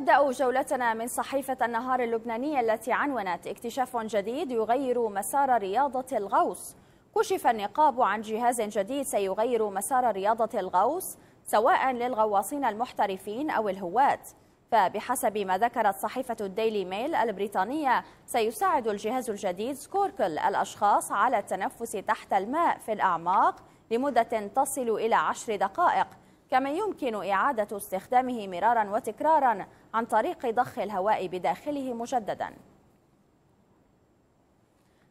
نبدا جولتنا من صحيفة النهار اللبنانية التي عنونت اكتشاف جديد يغير مسار رياضة الغوص كشف النقاب عن جهاز جديد سيغير مسار رياضة الغوص سواء للغواصين المحترفين أو الهواة فبحسب ما ذكرت صحيفة الديلي ميل البريطانية سيساعد الجهاز الجديد سكوركل الأشخاص على التنفس تحت الماء في الأعماق لمدة تصل إلى عشر دقائق كما يمكن إعادة استخدامه مرارا وتكرارا عن طريق ضخ الهواء بداخله مجددا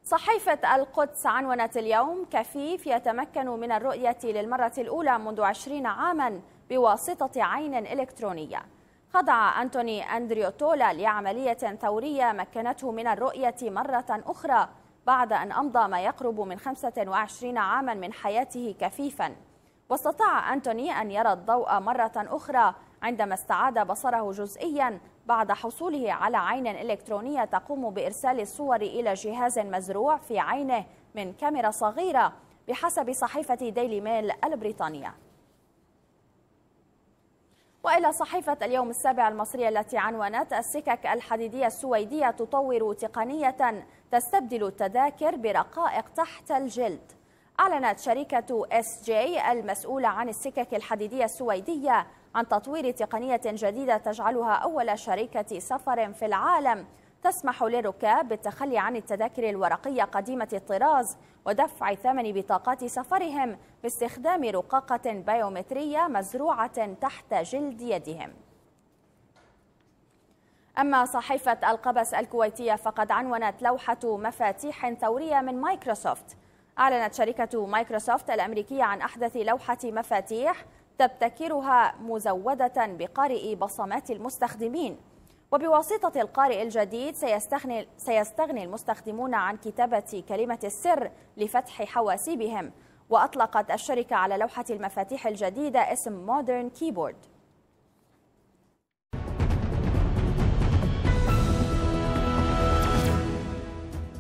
صحيفة القدس عنونت اليوم كفيف يتمكن من الرؤية للمرة الأولى منذ عشرين عاما بواسطة عين إلكترونية خضع أنتوني أندريوتولا لعملية ثورية مكنته من الرؤية مرة أخرى بعد أن أمضى ما يقرب من 25 عاما من حياته كفيفاً واستطاع أنتوني أن يرى الضوء مرة أخرى عندما استعاد بصره جزئيا بعد حصوله على عين إلكترونية تقوم بإرسال الصور إلى جهاز مزروع في عينه من كاميرا صغيرة بحسب صحيفة ديلي ميل البريطانية وإلى صحيفة اليوم السابع المصرية التي عنونت السكك الحديدية السويدية تطور تقنية تستبدل التذاكر برقائق تحت الجلد أعلنت شركة اس جي المسؤولة عن السكك الحديدية السويدية عن تطوير تقنية جديدة تجعلها أول شركة سفر في العالم تسمح للركاب بالتخلي عن التذاكر الورقية قديمة الطراز ودفع ثمن بطاقات سفرهم باستخدام رقاقة بيومترية مزروعة تحت جلد يدهم أما صحيفة القبس الكويتية فقد عنونت لوحة مفاتيح ثورية من مايكروسوفت أعلنت شركة مايكروسوفت الأمريكية عن أحدث لوحة مفاتيح تبتكرها مزودة بقارئ بصمات المستخدمين وبواسطة القارئ الجديد سيستغني, سيستغني المستخدمون عن كتابة كلمة السر لفتح حواسيبهم وأطلقت الشركة على لوحة المفاتيح الجديدة اسم مودرن كيبورد